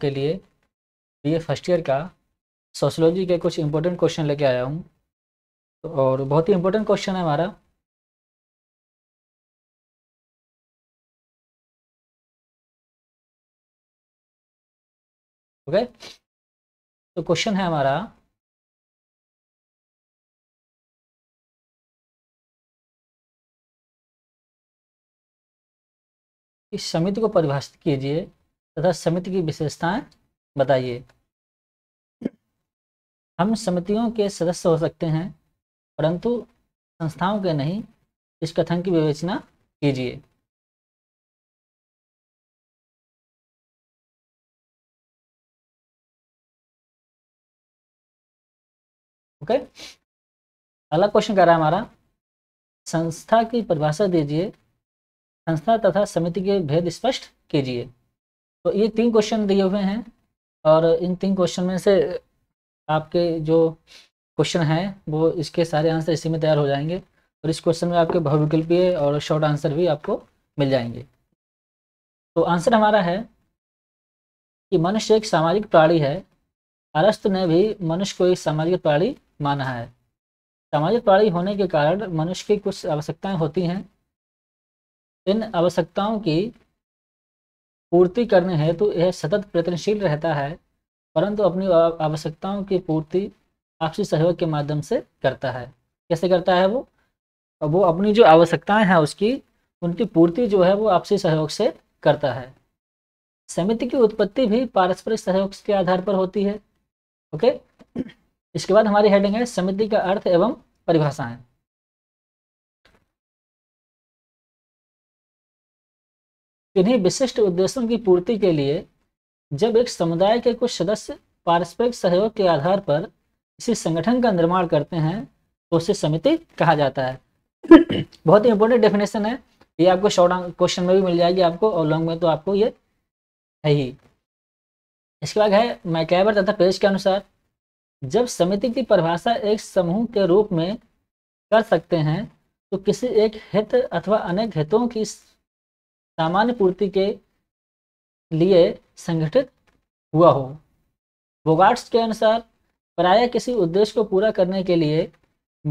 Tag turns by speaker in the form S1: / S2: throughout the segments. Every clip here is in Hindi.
S1: के लिए बी ए फर्स्ट ईयर का सोशोलॉजी के कुछ इंपॉर्टेंट क्वेश्चन लेके आया हूँ
S2: तो और बहुत ही इंपॉर्टेंट क्वेश्चन है हमारा ओके तो क्वेश्चन है हमारा इस समिति को परिभाषित कीजिए तथा समिति की विशेषताएं
S1: बताइए हम समितियों के सदस्य हो सकते
S2: हैं परंतु संस्थाओं के नहीं इस कथन की विवेचना कीजिए ओके अगला क्वेश्चन कह रहा है हमारा संस्था की परिभाषा दीजिए
S1: संस्था तथा समिति के भेद स्पष्ट कीजिए तो ये तीन क्वेश्चन दिए हुए हैं और इन तीन क्वेश्चन में से आपके जो क्वेश्चन हैं वो इसके सारे आंसर इसी में तैयार हो जाएंगे और इस क्वेश्चन में आपके बहुविकल्पीय और शॉर्ट आंसर भी आपको मिल जाएंगे तो आंसर हमारा है कि मनुष्य एक सामाजिक प्राणी है अरस्त ने भी मनुष्य को एक सामाजिक प्राणी माना है सामाजिक प्राणी होने के कारण मनुष्य की कुछ आवश्यकताएं होती हैं इन आवश्यकताओं की पूर्ति करने हैं तो यह सतत प्रयत्नशील रहता है परंतु अपनी आवश्यकताओं की पूर्ति आपसी सहयोग के माध्यम से करता है कैसे करता है वो वो अपनी जो आवश्यकताएं हैं उसकी उनकी पूर्ति जो है वो आपसी सहयोग से करता है समिति की उत्पत्ति भी पारस्परिक सहयोग के आधार पर होती है ओके इसके बाद हमारी हेडिंग है समिति
S2: का अर्थ एवं परिभाषाएं इन्हीं विशिष्ट उद्देश्यों की पूर्ति के लिए जब एक
S1: समुदाय के कुछ सदस्य पारस्परिक सहयोग के आधार पर किसी संगठन का निर्माण करते हैं तो उसे समिति कहा जाता है बहुत ही इंपॉर्टेंट डेफिनेशन है ये आपको शॉर्ट क्वेश्चन में भी मिल जाएगी आपको और लॉन्ग में तो आपको ये है ही इसके बाद है मैकेबर तथा पेज के अनुसार जब समिति की परिभाषा एक समूह के रूप में कर सकते हैं तो किसी एक हित अथवा अनेक हितों की सामान्य पूर्ति के लिए संगठित हुआ हो बोगाट्स के अनुसार प्राय किसी उद्देश्य को पूरा करने के लिए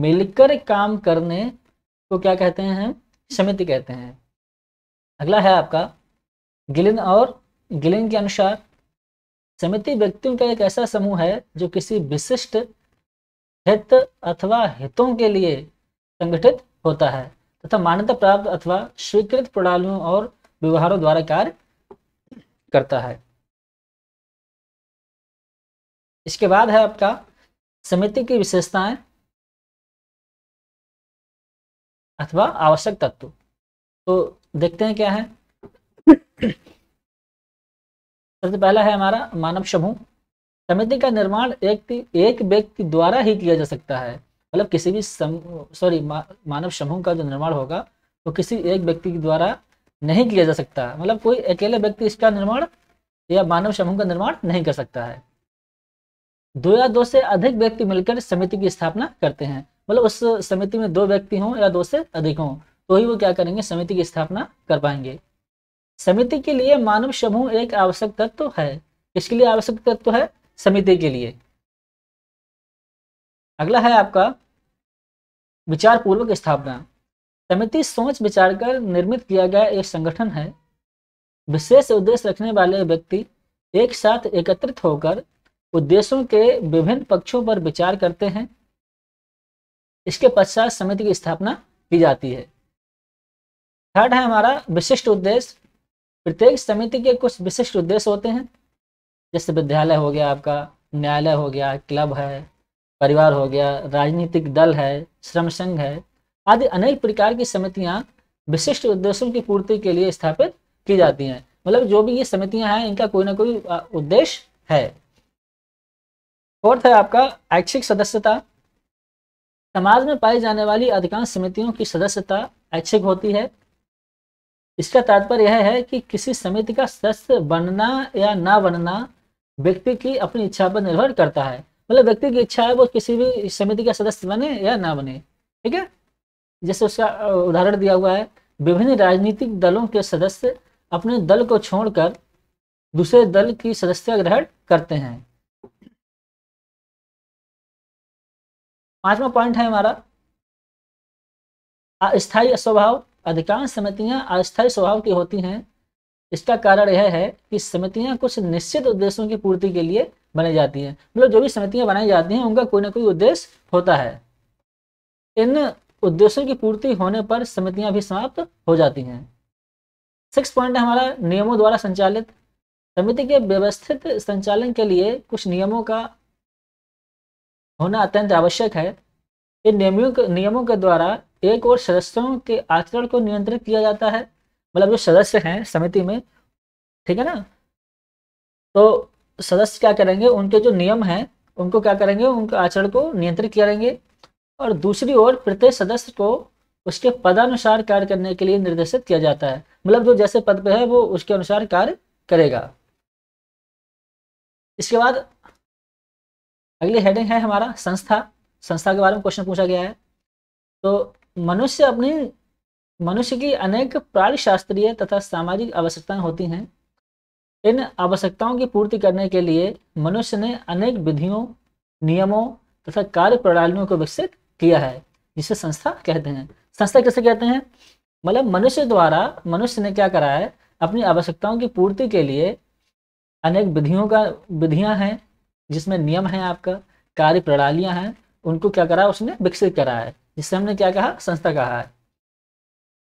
S1: मिलकर काम करने को क्या कहते हैं समिति कहते हैं अगला है आपका गिलिन और गिलिन के अनुसार समिति व्यक्तियों का एक ऐसा समूह है जो किसी विशिष्ट हित अथवा हितों के लिए संगठित होता है तथा मान्यता प्राप्त अथवा स्वीकृत प्रणालियों और व्यवहारों द्वारा कार्य करता है
S2: इसके बाद है आपका समिति की विशेषताएं अथवा आवश्यक तत्व तो देखते हैं क्या है सबसे पहला है हमारा
S1: मानव समूह समिति का निर्माण एक एक व्यक्ति द्वारा ही किया जा सकता है मतलब किसी भी सॉरी मा, मानव समूह का जो निर्माण होगा वो तो किसी एक व्यक्ति के द्वारा नहीं किया जा सकता मतलब कोई अकेले व्यक्ति इसका निर्माण या मानव समूह का निर्माण नहीं कर सकता है दो या दो से अधिक व्यक्ति मिलकर समिति की स्थापना करते हैं मतलब उस समिति में दो व्यक्ति हों या दो से अधिक हों तो ही वो क्या करेंगे समिति की स्थापना कर पाएंगे समिति के लिए मानव समूह एक आवश्यक तत्व है इसके लिए आवश्यक तत्व है समिति के लिए अगला है आपका विचार पूर्वक स्थापना समिति सोच विचार कर निर्मित किया गया एक संगठन है विशेष उद्देश्य रखने वाले व्यक्ति एक साथ एकत्रित होकर उद्देश्यों के विभिन्न पक्षों पर विचार करते हैं इसके पश्चात समिति की स्थापना की जाती है थर्ड है हमारा विशिष्ट उद्देश्य प्रत्येक समिति के कुछ विशिष्ट उद्देश्य होते हैं जैसे विद्यालय हो गया आपका न्यायालय हो गया क्लब है परिवार हो गया राजनीतिक दल है श्रम संघ है आदि अनेक प्रकार की समितियां विशिष्ट उद्देश्यों की पूर्ति के लिए स्थापित की जाती हैं मतलब जो भी ये समितियां हैं इनका कोई ना कोई उद्देश्य है फोर्थ है आपका ऐच्छिक सदस्यता समाज में पाई जाने वाली अधिकांश समितियों की सदस्यता ऐच्छिक होती है इसका तात्पर्य यह है कि किसी समिति का सदस्य बनना या ना बनना व्यक्ति की अपनी इच्छा पर निर्भर करता है मतलब व्यक्ति की इच्छा है वो किसी भी समिति का सदस्य बने या ना बने ठीक है जैसे उसका उदाहरण दिया हुआ है विभिन्न राजनीतिक दलों के सदस्य अपने दल को छोड़कर दूसरे दल की सदस्यता
S2: ग्रहण करते हैं पांचवा पॉइंट है हमारा अस्थायी स्वभाव अधिकांश समितियां
S1: अस्थायी स्वभाव की होती हैं इसका कारण यह है कि समितियां कुछ निश्चित उद्देश्यों की पूर्ति के लिए बनाई जाती हैं मतलब जो भी समितियां बनाई जाती हैं उनका कोई ना कोई उद्देश्य होता है इन उद्देश्यों की पूर्ति होने पर समितियां भी समाप्त हो जाती हैं सिक्स पॉइंट है हमारा नियमों द्वारा संचालित समिति के व्यवस्थित संचालन के लिए कुछ नियमों का होना अत्यंत आवश्यक है इन नियमों नियमों के द्वारा एक और सदस्यों के आचरण को नियंत्रित किया जाता है मतलब जो सदस्य हैं समिति में ठीक है ना तो सदस्य क्या करेंगे उनके जो नियम हैं उनको क्या करेंगे उनके आचरण को नियंत्रित करेंगे और दूसरी ओर प्रत्येक सदस्य को उसके पदानुसार कार्य करने के लिए निर्देशित किया जाता है मतलब जो जैसे पद पर है वो उसके अनुसार कार्य करेगा इसके बाद अगली हेडिंग है हमारा संस्था संस्था के बारे में क्वेश्चन पूछा गया है तो मनुष्य अपनी मनुष्य की अनेक प्राणशास्त्रीय तथा सामाजिक आवश्यकताएं होती हैं इन आवश्यकताओं की पूर्ति करने के लिए मनुष्य ने अनेक विधियों नियमों तथा कार्य प्रणालियों को विकसित किया है जिसे संस्था कहते हैं संस्था कैसे कहते हैं मतलब मनुष्य द्वारा मनुष्य ने क्या करा है अपनी आवश्यकताओं की पूर्ति के लिए अनेक विधियों का विधियां हैं जिसमें नियम है आपका कार्य प्रणालियां हैं उनको क्या करा उसने विकसित करा है जिससे हमने क्या कहा संस्था कहा है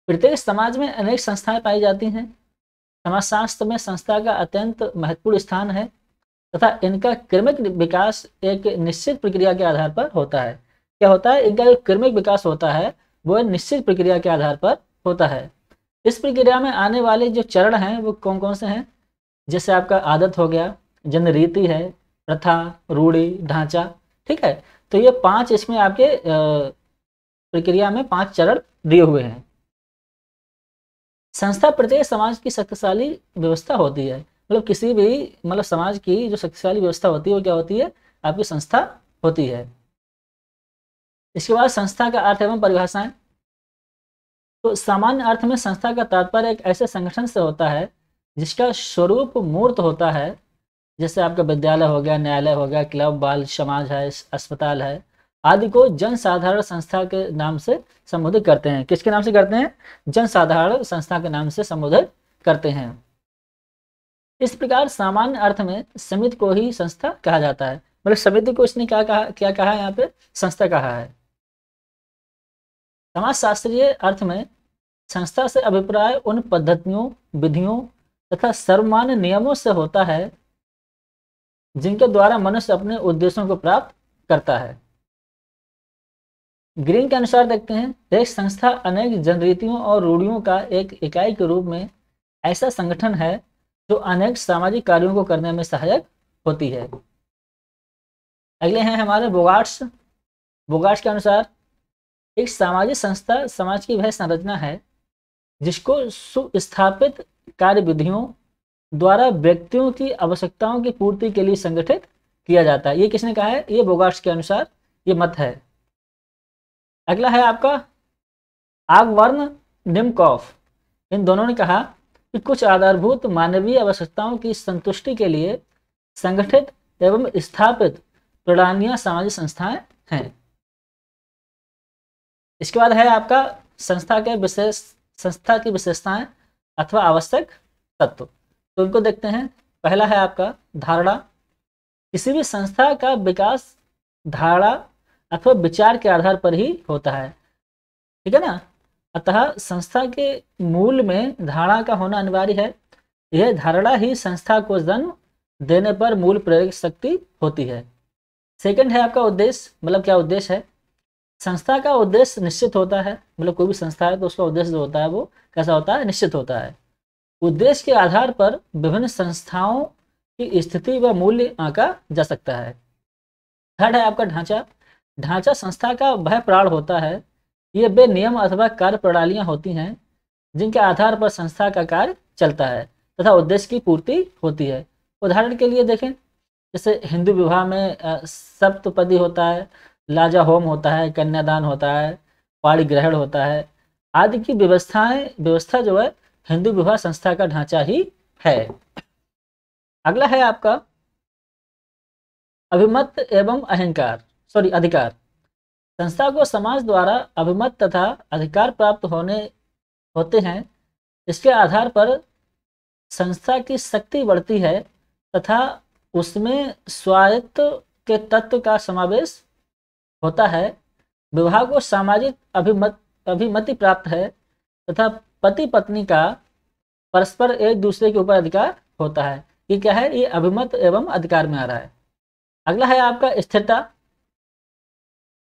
S1: प्रत्येक समाज में अनेक संस्थाएं पाई जाती हैं समाजशास्त्र में संस्था का अत्यंत महत्वपूर्ण स्थान है तथा इनका क्रमिक विकास एक निश्चित प्रक्रिया के आधार पर होता है क्या होता है इनका जो क्रमिक विकास होता है वो निश्चित प्रक्रिया के आधार पर होता है इस प्रक्रिया में आने वाले जो चरण हैं वो कौन कौन से हैं जैसे आपका आदत हो गया जन रीति है प्रथा रूढ़ी ढांचा ठीक है तो ये पांच इसमें आपके प्रक्रिया में पांच चरण दिए हुए हैं संस्था प्रत्येक समाज की शक्तिशाली व्यवस्था होती है मतलब किसी भी मतलब समाज की जो शक्तिशाली व्यवस्था होती है वो क्या होती है आपकी संस्था होती है इसके बाद संस्था का अर्थ एवं परिभाषाएं तो सामान्य अर्थ में संस्था का तात्पर्य एक ऐसे संगठन से होता है जिसका स्वरूप मूर्त होता है जैसे आपका विद्यालय हो गया न्यायालय हो गया क्लब बाल समाज है अस्पताल है आदि को जन साधारण संस्था के नाम से संबोधित करते हैं किसके नाम से करते हैं जन साधारण संस्था के नाम से संबोधित करते हैं इस प्रकार सामान्य अर्थ में समिति को ही संस्था कहा जाता है मतलब समिति को इसने क्या कहा क्या कहा यहाँ पे संस्था कहा है समाजशास्त्रीय अर्थ में संस्था से अभिप्राय उन पद्धतियों विधियों तथा सर्वमान्य नियमों से होता है जिनके द्वारा मनुष्य अपने उद्देश्यों को प्राप्त करता है ग्रीन के अनुसार देखते हैं एक संस्था अनेक जनरीतियों और रूढ़ियों का एक इकाई के रूप में ऐसा संगठन है जो अनेक सामाजिक कार्यों को करने में सहायक होती है अगले हैं हमारे बोगाट्स बोगाट्स के अनुसार एक सामाजिक संस्था समाज की वह संरचना है जिसको सुस्थापित कार्य विधियों द्वारा व्यक्तियों की आवश्यकताओं की पूर्ति के लिए संगठित किया जाता है ये किसने कहा है ये बोगार्स के अनुसार ये मत है अगला है आपका आगवर्ण निमकॉफ इन दोनों ने कहा कि कुछ आधारभूत मानवीय आवश्यकताओं की संतुष्टि के लिए संगठित एवं स्थापित प्रणालियां सामाजिक संस्थाएं हैं इसके बाद है आपका संस्था के विशेष संस्था की विशेषताएं अथवा आवश्यक तत्व तो इनको देखते हैं पहला है आपका धारणा किसी भी संस्था का विकास धारणा अथवा विचार के आधार पर ही होता है ठीक है ना अतः संस्था के मूल में धारणा का होना अनिवार्य है यह धारणा ही संस्था को जन्म देने पर मूल प्रेरक शक्ति होती है सेकंड है आपका उद्देश्य मतलब क्या उद्देश्य है संस्था का उद्देश्य निश्चित होता है मतलब कोई भी संस्था है तो उसका उद्देश्य जो होता है वो कैसा होता है निश्चित होता है उद्देश्य के आधार पर विभिन्न संस्थाओं की स्थिति व मूल्य आका जा सकता है थर्ड है आपका ढांचा ढांचा संस्था का वह प्राण होता है ये वे नियम अथवा कार्य प्रणालियाँ होती हैं जिनके आधार पर संस्था का कार्य चलता है तथा उद्देश्य की पूर्ति होती है उदाहरण के लिए देखें जैसे हिंदू विवाह में सप्तपदी होता है लाजा होम होता है कन्यादान होता है पाड़ी ग्रहण होता है आदि की व्यवस्थाएं व्यवस्था जो है हिंदू विवाह संस्था का ढांचा ही है अगला है आपका अभिमत एवं अहंकार सॉरी अधिकार संस्था को समाज द्वारा अभिमत तथा अधिकार प्राप्त होने होते हैं इसके आधार पर संस्था की शक्ति बढ़ती है तथा उसमें स्वायत्त के तत्व का समावेश होता है विवाह को सामाजिक अभिमत अभिमति प्राप्त है तथा पति पत्नी का परस्पर एक दूसरे के ऊपर अधिकार होता है ये क्या है ये अभिमत एवं अधिकार में आ रहा है अगला है आपका स्थिरता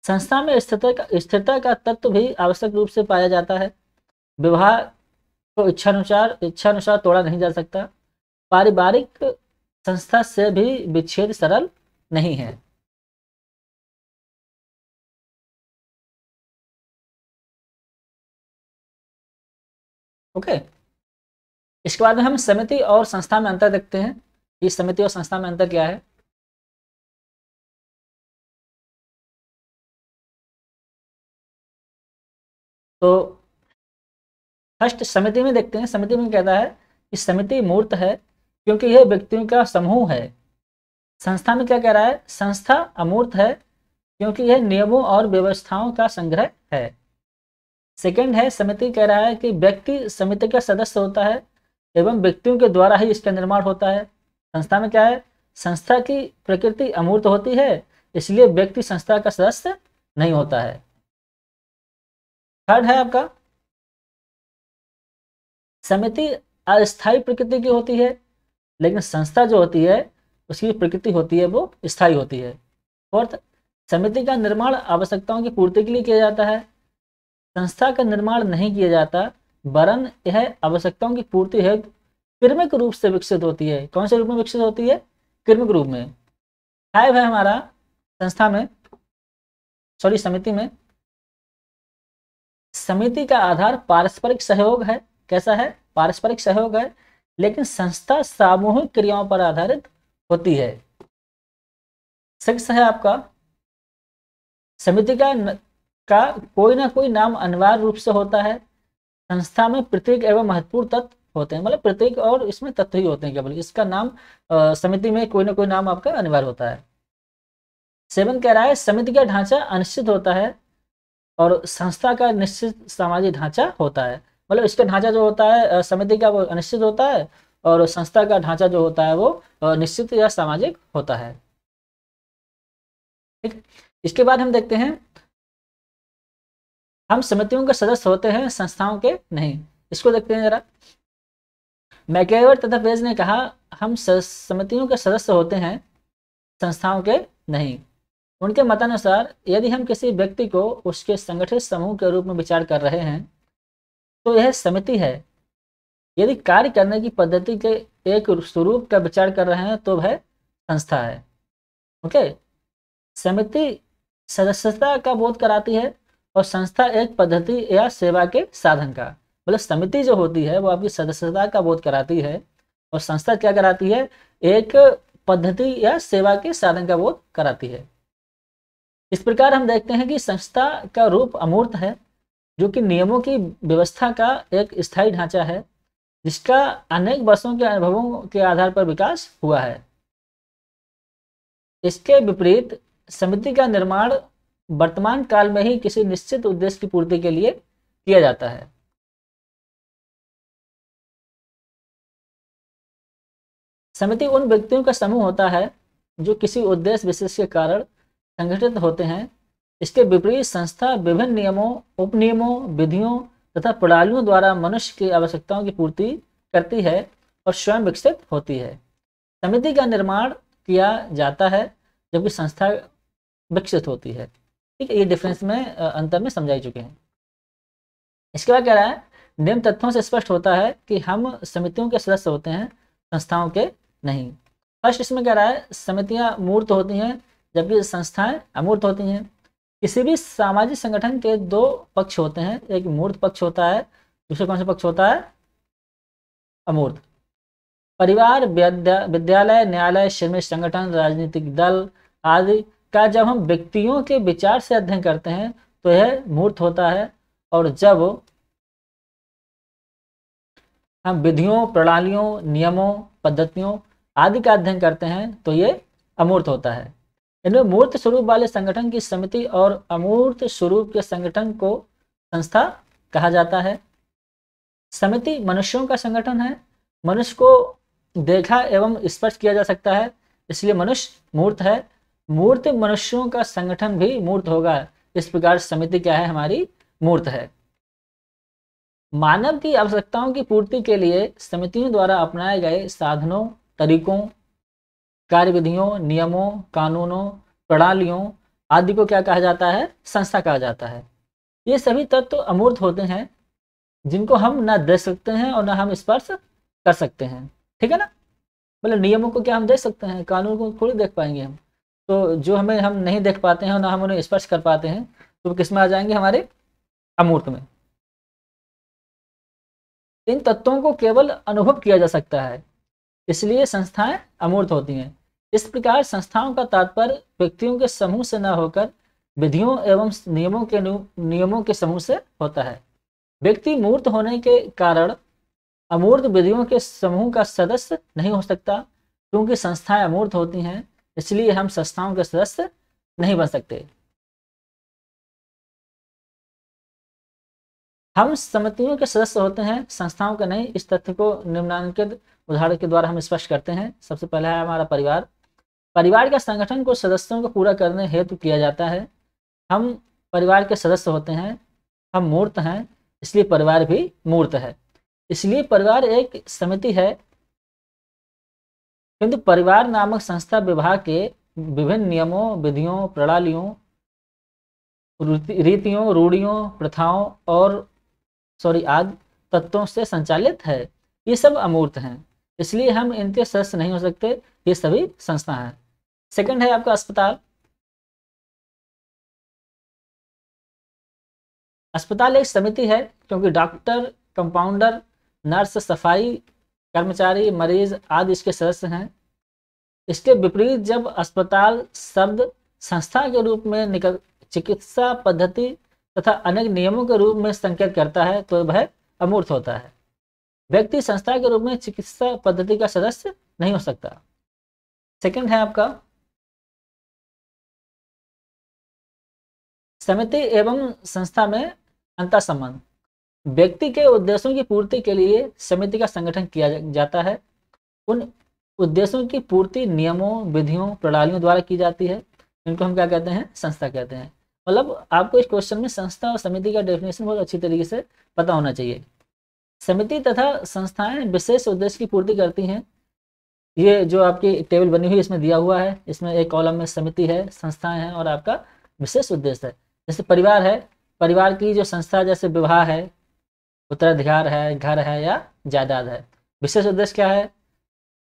S1: संस्था में स्थिरता का स्थिरता का तत्व भी आवश्यक रूप से पाया जाता है विवाह को इच्छानुसार इच्छानुसार तोड़ा नहीं जा सकता पारिवारिक संस्था से
S2: भी विच्छेद सरल नहीं है ओके इसके बाद में हम समिति और संस्था में अंतर देखते हैं कि समिति और संस्था में अंतर क्या है तो फर्स्ट समिति में देखते हैं समिति में कहता है कि समिति मूर्त है क्योंकि यह व्यक्तियों का समूह है
S1: संस्था में क्या कह रहा है संस्था अमूर्त है क्योंकि यह नियमों और व्यवस्थाओं का संग्रह है सेकंड है समिति कह रहा है कि व्यक्ति समिति का सदस्य होता है एवं व्यक्तियों के द्वारा ही इसका निर्माण होता है संस्था में क्या है संस्था की प्रकृति अमूर्त होती है इसलिए व्यक्ति संस्था का सदस्य नहीं होता
S2: है थर्ड है आपका समिति अस्थायी प्रकृति की होती है लेकिन संस्था जो होती है
S1: उसकी प्रकृति होती है वो स्थायी होती है फोर्थ समिति का निर्माण आवश्यकताओं की पूर्ति के लिए किया जाता है संस्था का निर्माण नहीं किया जाता वरन यह आवश्यकताओं की पूर्ति है क्रमिक रूप से विकसित होती है कौन से रूप में विकसित होती है
S2: क्रमिक रूप में फाइव है हमारा संस्था में सॉरी समिति में समिति का आधार पारस्परिक सहयोग है कैसा
S1: है पारस्परिक सहयोग है लेकिन संस्था सामूहिक क्रियाओं पर आधारित होती है सिक्स है आपका समिति का का कोई ना कोई नाम अनिवार्य रूप से होता है संस्था में प्रत्येक एवं महत्वपूर्ण तत्व होते हैं मतलब प्रत्येक और इसमें तत्व ही होते हैं केवल इसका नाम समिति में कोई ना कोई नाम आपका अनिवार्य होता है सेवन कह रहा है समिति का ढांचा अनिश्चित होता है और संस्था का निश्चित सामाजिक ढांचा होता है मतलब इसका ढांचा जो होता है समिति का वो अनिश्चित होता है और संस्था का ढांचा जो होता है वो निश्चित या सामाजिक होता है
S2: ठीक इसके बाद हम देखते हैं हम समितियों के सदस्य होते हैं संस्थाओं के नहीं इसको देखते हैं
S1: जरा मैकेवर तथा पेज ने कहा हम समितियों के सदस्य होते हैं संस्थाओं के नहीं उनके मतानुसार यदि हम किसी व्यक्ति को उसके संगठित समूह के रूप में विचार कर रहे हैं तो यह समिति है यदि कार्य करने की पद्धति के एक स्वरूप का विचार कर रहे हैं तो वह संस्था है ओके समिति सदस्यता का बोध कराती है और संस्था एक पद्धति या सेवा के साधन का मतलब समिति जो होती है वो आपकी सदस्यता का बोध कराती है और संस्था क्या कराती है एक पद्धति या सेवा के साधन का बोध कराती है इस प्रकार हम देखते हैं कि संस्था का रूप अमूर्त है जो कि नियमों की व्यवस्था का एक स्थायी ढांचा है जिसका अनेक वर्षों के अनुभवों के आधार पर विकास हुआ है इसके विपरीत समिति का निर्माण वर्तमान काल
S2: में ही किसी निश्चित उद्देश्य की पूर्ति के लिए किया जाता है समिति उन व्यक्तियों का समूह होता है जो किसी उद्देश्य विशेष के कारण संगठित होते हैं इसके विपरीत
S1: संस्था विभिन्न नियमों उपनियमों विधियों तथा प्रणालियों द्वारा मनुष्य की आवश्यकताओं की पूर्ति करती है और स्वयं विकसित होती है समिति का निर्माण किया जाता है जबकि संस्था विकसित होती है ठीक है ये डिफरेंस में अंतर में समझाई चुके हैं इसके बाद कह रहा है निम्न तथ्यों से स्पष्ट होता है कि हम समितियों के सदस्य होते हैं संस्थाओं के नहीं फर्स्ट इसमें कह रहा है समितियां मूर्त होती हैं जबकि संस्थाएं अमूर्त होती हैं किसी भी सामाजिक संगठन के दो पक्ष होते हैं एक मूर्त पक्ष होता है दूसरा कौन सा पक्ष होता है अमूर्त परिवार विद्यालय न्यायालय श्रमिक संगठन राजनीतिक दल आदि का जब हम व्यक्तियों के विचार से अध्ययन करते हैं तो यह मूर्त होता है और जब हम विधियों प्रणालियों नियमों पद्धतियों आदि का अध्ययन करते हैं तो ये अमूर्त होता है इनमें मूर्त स्वरूप वाले संगठन की समिति और अमूर्त स्वरूप के संगठन को संस्था कहा जाता है समिति मनुष्यों का संगठन है मनुष्य को देखा एवं स्पर्श किया जा सकता है इसलिए मनुष्य मूर्त है मूर्त मनुष्यों का संगठन भी मूर्त होगा इस प्रकार समिति क्या है हमारी मूर्त है मानव की आवश्यकताओं की पूर्ति के लिए समितियों द्वारा अपनाए गए साधनों तरीकों कार्यविधियों नियमों कानूनों प्रणालियों आदि को क्या कहा जाता है संस्था कहा जाता है ये सभी तत्व अमूर्त होते हैं जिनको हम ना दे सकते हैं और ना हम स्पर्श कर सकते हैं ठीक है ना मतलब नियमों को क्या हम देख सकते हैं कानून को थोड़ी देख पाएंगे हम तो जो हमें हम नहीं देख पाते हैं और ना हम उन्हें स्पर्श कर पाते हैं तो किस में आ जाएंगे हमारे अमूर्त में इन तत्वों को केवल अनुभव किया जा सकता है इसलिए संस्थाएं अमूर्त होती हैं इस प्रकार संस्थाओं का तात्पर्य व्यक्तियों के समूह से न होकर विधियों एवं नियमों के नियमों के समूह से होता है व्यक्ति मूर्त होने के कारण अमूर्त विधियों के समूह का सदस्य नहीं हो सकता क्योंकि संस्थाएं अमूर्त होती
S2: हैं इसलिए हम संस्थाओं के सदस्य नहीं बन सकते हम समितियों के सदस्य होते हैं संस्थाओं के
S1: नहीं इस तथ्य को निम्नांकित उदाहरण के द्वारा हम स्पष्ट करते हैं सबसे पहला है हमारा परिवार परिवार के संगठन को सदस्यों को पूरा करने हेतु किया जाता है हम परिवार के सदस्य होते हैं हम मूर्त हैं इसलिए परिवार भी मूर्त है इसलिए परिवार एक समिति है किंतु परिवार नामक संस्था विभाग के विभिन्न नियमों विधियों प्रणालियों रीतियों रूढ़ियों प्रथाओं और सॉरी आदि तत्वों से संचालित है ये सब अमूर्त हैं इसलिए हम इनके सदस्य नहीं हो सकते ये सभी संस्था
S2: हैं सेकंड है आपका अस्पताल अस्पताल एक समिति है क्योंकि डॉक्टर कंपाउंडर
S1: नर्स सफाई कर्मचारी मरीज आदि इसके सदस्य हैं इसके विपरीत जब अस्पताल शब्द संस्था के रूप में निकल चिकित्सा पद्धति तथा अनेक नियमों के रूप में संकेत करता है तो वह अमूर्त होता है
S2: व्यक्ति संस्था के रूप में चिकित्सा पद्धति का सदस्य नहीं हो सकता सेकंड है आपका समिति एवं संस्था में अंतर संबंध व्यक्ति के उद्देश्यों की पूर्ति के लिए
S1: समिति का संगठन किया जाता है उन उद्देश्यों की पूर्ति नियमों विधियों प्रणालियों द्वारा की जाती है इनको हम क्या कहते हैं संस्था कहते हैं मतलब आपको इस क्वेश्चन में संस्था और समिति का डेफिनेशन बहुत अच्छी तरीके से पता होना चाहिए समिति तथा संस्थाएं विशेष उद्देश्य की पूर्ति करती हैं ये जो आपकी टेबल बनी हुई इसमें दिया हुआ है इसमें एक कॉलम में समिति है संस्थाएं हैं और आपका विशेष उद्देश्य है जैसे परिवार है परिवार की जो संस्था जैसे विवाह है उत्तराधिकार है घर है या जायदाद है विशेष उद्देश्य क्या है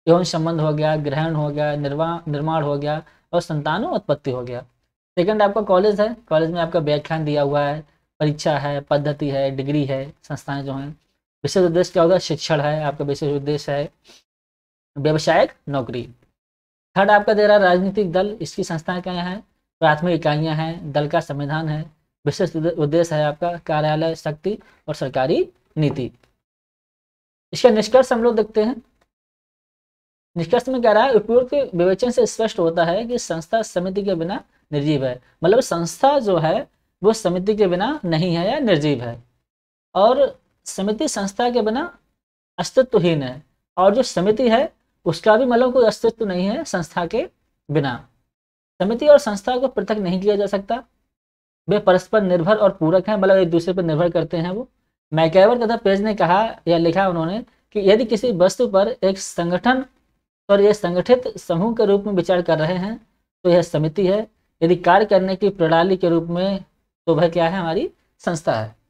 S1: यौन संबंध हो गया ग्रहण हो गया निर्माण निर्माण हो गया और संतान उत्पत्ति हो गया सेकंड आपका कॉलेज है कॉलेज में आपका व्याख्यान दिया हुआ है परीक्षा है पद्धति है डिग्री है संस्थाएं जो हैं विशेष उद्देश्य क्या होगा शिक्षण है आपका विशेष उद्देश्य है व्यवसायिक नौकरी थर्ड आपका दे रहा राजनीतिक दल इसकी संस्थाएं क्या हैं प्राथमिक इकाइयाँ हैं दल का संविधान है विशेष उद्देश्य है आपका कार्यालय शक्ति और सरकारी नीति इसका निष्कर्ष हम लोग देखते हैं निष्कर्ष में कह रहा है उपयुक्त विवेचन से स्पष्ट होता है कि संस्था समिति के बिना निर्जीव है मतलब संस्था जो है वो समिति के बिना नहीं है या निर्जीव है और समिति संस्था के बिना अस्तित्वहीन है और जो समिति है उसका भी मतलब कोई अस्तित्व नहीं है संस्था के बिना समिति और संस्था को पृथक नहीं किया जा सकता वे परस्पर निर्भर और पूरक हैं मतलब एक दूसरे पर निर्भर करते हैं वो मैकेवर तथा पेज ने कहा या लिखा उन्होंने कि यदि किसी वस्तु पर एक संगठन और यह संगठित समूह के रूप में विचार कर रहे हैं तो यह समिति है यदि कार्य करने की प्रणाली के रूप में तो
S2: वह क्या है हमारी संस्था है